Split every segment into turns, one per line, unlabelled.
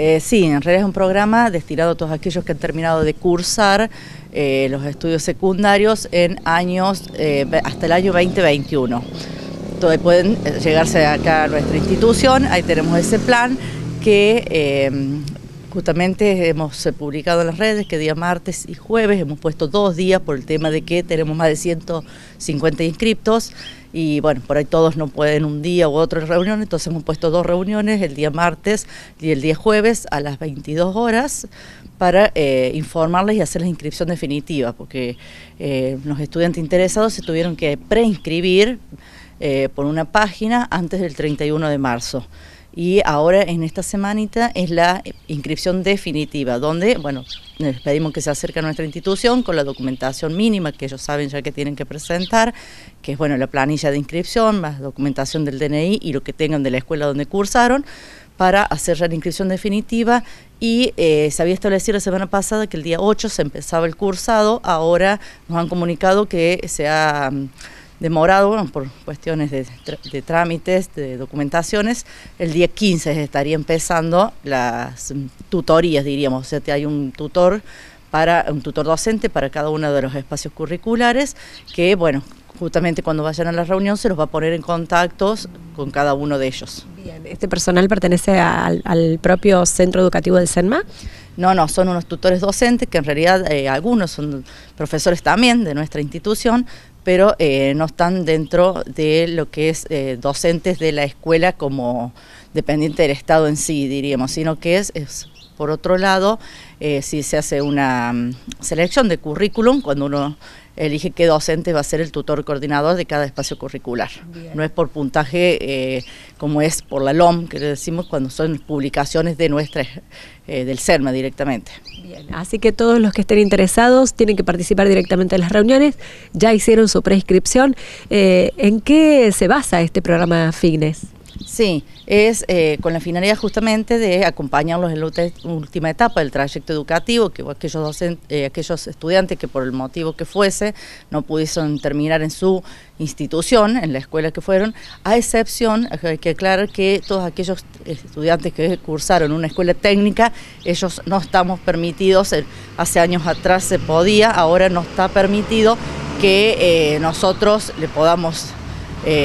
Eh, sí, en realidad es un programa destinado a todos aquellos que han terminado de cursar eh, los estudios secundarios en años eh, hasta el año 2021. Entonces pueden llegarse acá a nuestra institución, ahí tenemos ese plan que justamente hemos publicado en las redes que día martes y jueves hemos puesto dos días por el tema de que tenemos más de 150 inscriptos y bueno, por ahí todos no pueden un día u otro reunión, entonces hemos puesto dos reuniones, el día martes y el día jueves a las 22 horas para eh, informarles y hacer la inscripción definitiva, porque eh, los estudiantes interesados se tuvieron que preinscribir eh, por una página antes del 31 de marzo y ahora en esta semanita es la inscripción definitiva, donde, bueno, les pedimos que se acerque a nuestra institución con la documentación mínima que ellos saben ya que tienen que presentar, que es, bueno, la planilla de inscripción, más documentación del DNI y lo que tengan de la escuela donde cursaron, para hacer la inscripción definitiva y eh, se había establecido la semana pasada que el día 8 se empezaba el cursado, ahora nos han comunicado que se ha demorado por cuestiones de, trámites, de documentaciones. El día 15 estaría empezando las mm, tutorías, diríamos. O sea, que hay un tutor para un tutor docente para cada uno de los espacios curriculares que, bueno, justamente cuando vayan a la reunión se los va a poner en contacto con cada uno de ellos. Bien, ¿este personal pertenece al, propio centro educativo del CENMA? No, no, son unos tutores docentes que en realidad eh, algunos son profesores también de nuestra institución, pero eh, no están dentro de lo que es eh, docentes de la escuela como dependiente del Estado en sí, diríamos, sino que es por otro lado, eh, si se hace una mm, selección de currículum, cuando uno elige qué docente va a ser el tutor coordinador de cada espacio curricular. No es por puntaje eh, como es por la LOM, que le decimos cuando son publicaciones de nuestra, eh, del CERMA directamente. Bien. Así que todos los que estén interesados tienen que participar directamente en las reuniones, ya hicieron su prescripción. ¿En qué se basa este programa FIGNES? Sí, es eh, con la finalidad justamente de acompañarlos en la última etapa del trayecto educativo, que aquellos, eh, aquellos estudiantes que por el motivo que fuese no pudiesen terminar en su institución, en la escuela que fueron, a excepción, eh, hay que aclarar que todos aquellos estudiantes que cursaron una escuela técnica, ellos no estamos permitidos, hace años atrás se podía, ahora no está permitido que nosotros le podamos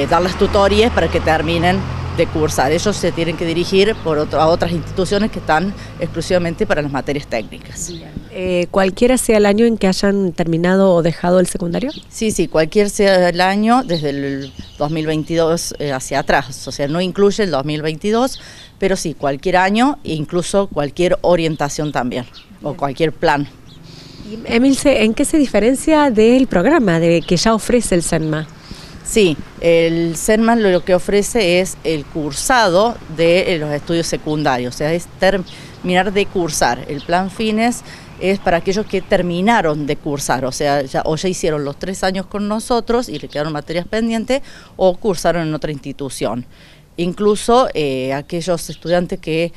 dar las tutorías para que terminen de cursar. Ellos se tienen que dirigir por a otras instituciones que están exclusivamente para las materias técnicas. Eh, ¿Cualquiera sea el año en que hayan terminado o dejado el secundario? Sí, sí, cualquier sea el año desde el 2022 eh, hacia atrás, o sea, no incluye el 2022, pero sí, cualquier año e incluso cualquier orientación también o cualquier plan. Emilce, ¿en qué se diferencia del programa de que ya ofrece el SENMA? Sí, el CERMAN lo que ofrece es el cursado de eh, los estudios secundarios, o sea, es terminar de cursar. El plan FINES es para aquellos que terminaron de cursar, o sea, ya, o ya hicieron los tres años con nosotros y le quedaron materias pendientes, o cursaron en otra institución. Incluso eh, aquellos estudiantes que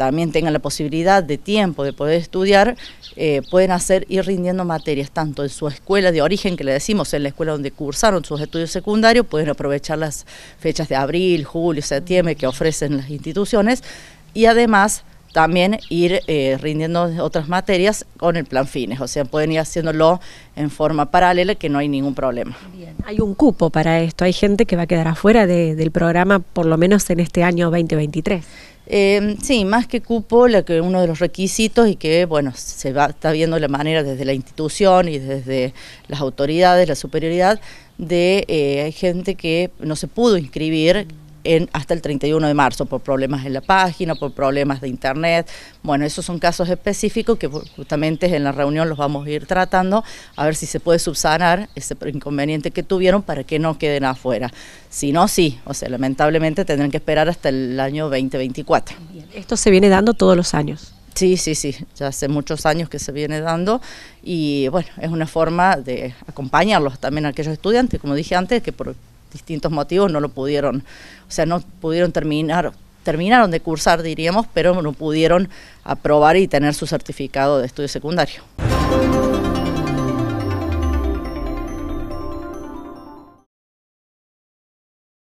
también tengan la posibilidad de tiempo de poder estudiar, eh, pueden hacer ir rindiendo materias, tanto en su escuela de origen, que le decimos, en la escuela donde cursaron sus estudios secundarios, pueden aprovechar las fechas de abril, julio, septiembre que ofrecen las instituciones, y además también ir eh, rindiendo otras materias con el plan fines, o sea, pueden ir haciéndolo en forma paralela que no hay ningún problema. Hay un cupo para esto, hay gente que va a quedar afuera del programa por lo menos en este año 2023. Em, sí, más que cupo, que uno de los requisitos y que bueno se está viendo la manera desde la institución y desde las autoridades, la superioridad de eh, hay gente que no se pudo inscribir hasta el 31 de marzo por problemas en la página, por problemas de internet. Bueno, esos son casos específicos que justamente en la reunión los vamos a ir tratando a ver si se puede subsanar ese inconveniente que tuvieron para que no queden afuera. Si no, sí, o sea, lamentablemente tendrán que esperar hasta el año 2024. Esto se viene dando todos los años. Sí, sí, sí, ya hace muchos años que se viene dando y bueno, es una forma de acompañarlos también a aquellos estudiantes, como dije antes, que por distintos motivos no lo pudieron, o sea, no pudieron terminar, terminaron de cursar, diríamos, pero no pudieron aprobar y tener su certificado de estudio secundario.